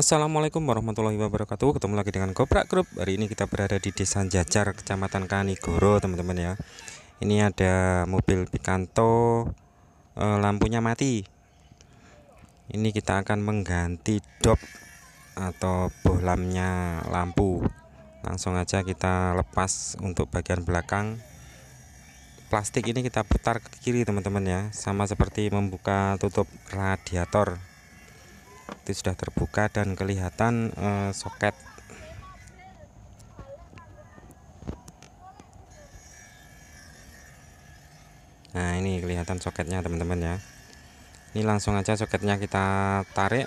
Assalamualaikum warahmatullahi wabarakatuh Ketemu lagi dengan Goprak Group Hari ini kita berada di desa Jajar Kecamatan Kanigoro teman-teman ya Ini ada mobil Picanto e, Lampunya mati Ini kita akan mengganti dop Atau bohlamnya lampu Langsung aja kita lepas untuk bagian belakang Plastik ini kita putar ke kiri teman-teman ya Sama seperti membuka tutup radiator itu sudah terbuka dan kelihatan uh, soket nah ini kelihatan soketnya teman-teman ya ini langsung aja soketnya kita tarik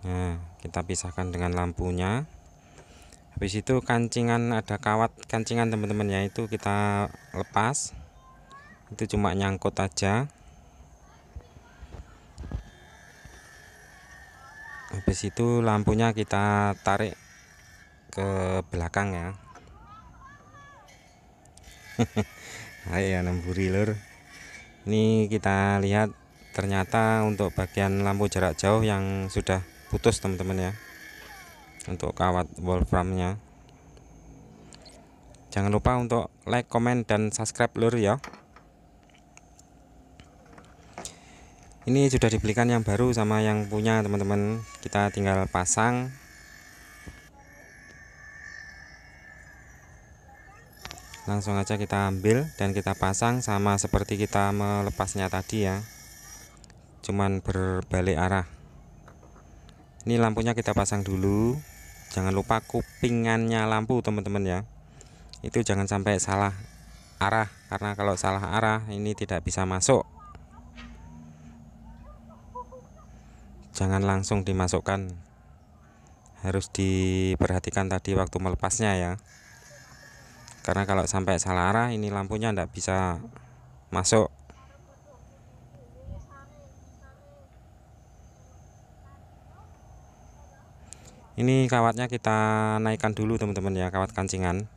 nah kita pisahkan dengan lampunya habis itu kancingan ada kawat kancingan teman-teman ya itu kita lepas itu cuma nyangkut aja habis itu lampunya kita tarik ke belakang ya ya nemburi lur ini kita lihat ternyata untuk bagian lampu jarak jauh yang sudah putus teman-teman ya untuk kawat wolframnya jangan lupa untuk like, comment, dan subscribe lur ya ini sudah dibelikan yang baru sama yang punya teman-teman kita tinggal pasang langsung aja kita ambil dan kita pasang sama seperti kita melepasnya tadi ya cuman berbalik arah ini lampunya kita pasang dulu jangan lupa kupingannya lampu teman-teman ya itu jangan sampai salah arah karena kalau salah arah ini tidak bisa masuk jangan langsung dimasukkan harus diperhatikan tadi waktu melepasnya ya karena kalau sampai salah arah ini lampunya tidak bisa masuk ini kawatnya kita naikkan dulu teman-teman ya kawat kancingan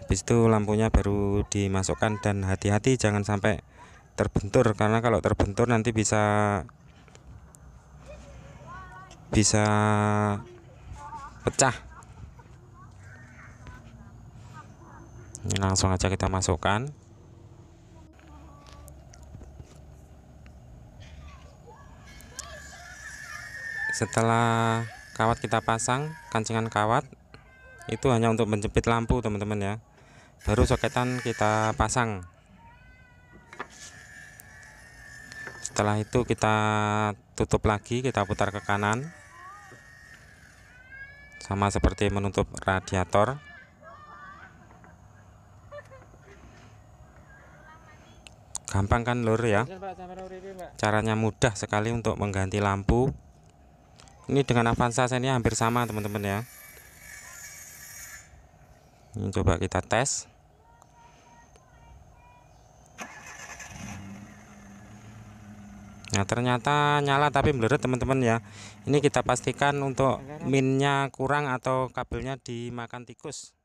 habis itu lampunya baru dimasukkan dan hati-hati jangan sampai terbentur karena kalau terbentur nanti bisa bisa pecah ini langsung aja kita masukkan setelah kawat kita pasang kancingan kawat itu hanya untuk menjepit lampu teman-teman ya baru soketan kita pasang setelah itu kita tutup lagi kita putar ke kanan sama seperti menutup radiator gampang kan lur ya iya, caranya mudah sekali untuk mengganti lampu ini dengan Avanza ini hampir sama teman-teman ya ini coba kita tes Nah ternyata nyala tapi blurred teman-teman ya Ini kita pastikan untuk minnya kurang atau kabelnya dimakan tikus